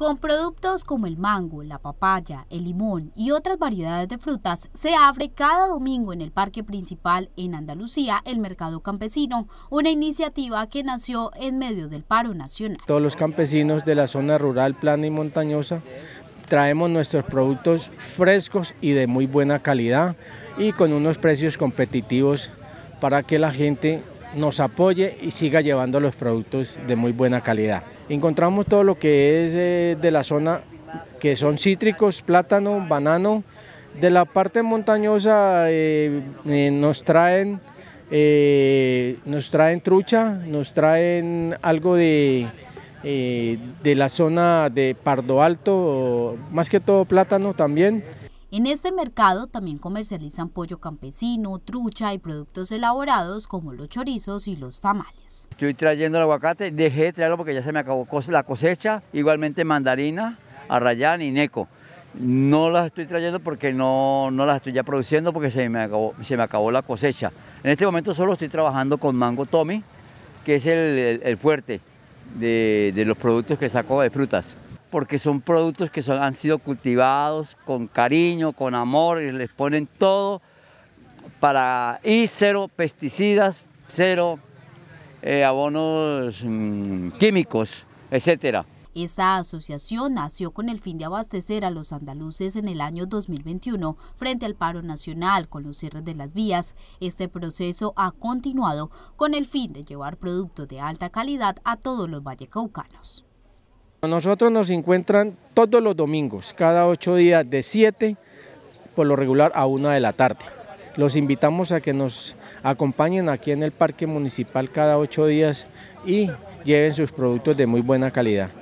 Con productos como el mango, la papaya, el limón y otras variedades de frutas, se abre cada domingo en el Parque Principal en Andalucía el Mercado Campesino, una iniciativa que nació en medio del paro nacional. Todos los campesinos de la zona rural, plana y montañosa traemos nuestros productos frescos y de muy buena calidad y con unos precios competitivos para que la gente nos apoye y siga llevando los productos de muy buena calidad. Encontramos todo lo que es eh, de la zona que son cítricos, plátano, banano. De la parte montañosa eh, eh, nos traen nos traen trucha, nos traen algo de, de la zona de Pardo Alto, más que todo plátano también. En este mercado también comercializan pollo campesino, trucha y productos elaborados como los chorizos y los tamales. Estoy trayendo el aguacate, dejé de traerlo porque ya se me acabó la cosecha, igualmente mandarina, arrayán y neco. No las estoy trayendo porque no, no las estoy ya produciendo porque se me, acabó, se me acabó la cosecha. En este momento solo estoy trabajando con mango Tommy, que es el, fuerte de, de los productos que saco de frutas porque son productos que han sido cultivados con cariño, con amor, y les ponen todo para y cero pesticidas, cero eh, abonos mm, químicos, etcétera. Esta asociación nació con el fin de abastecer a los andaluces en el año 2021 frente al paro nacional con los cierres de las vías. Este proceso ha continuado con el fin de llevar productos de alta calidad a todos los vallecaucanos. Nosotros nos encuentran todos los domingos, cada ocho días de 7, por lo regular a una de la tarde. Los invitamos a que nos acompañen aquí en el Parque Municipal cada ocho días y lleven sus productos de muy buena calidad.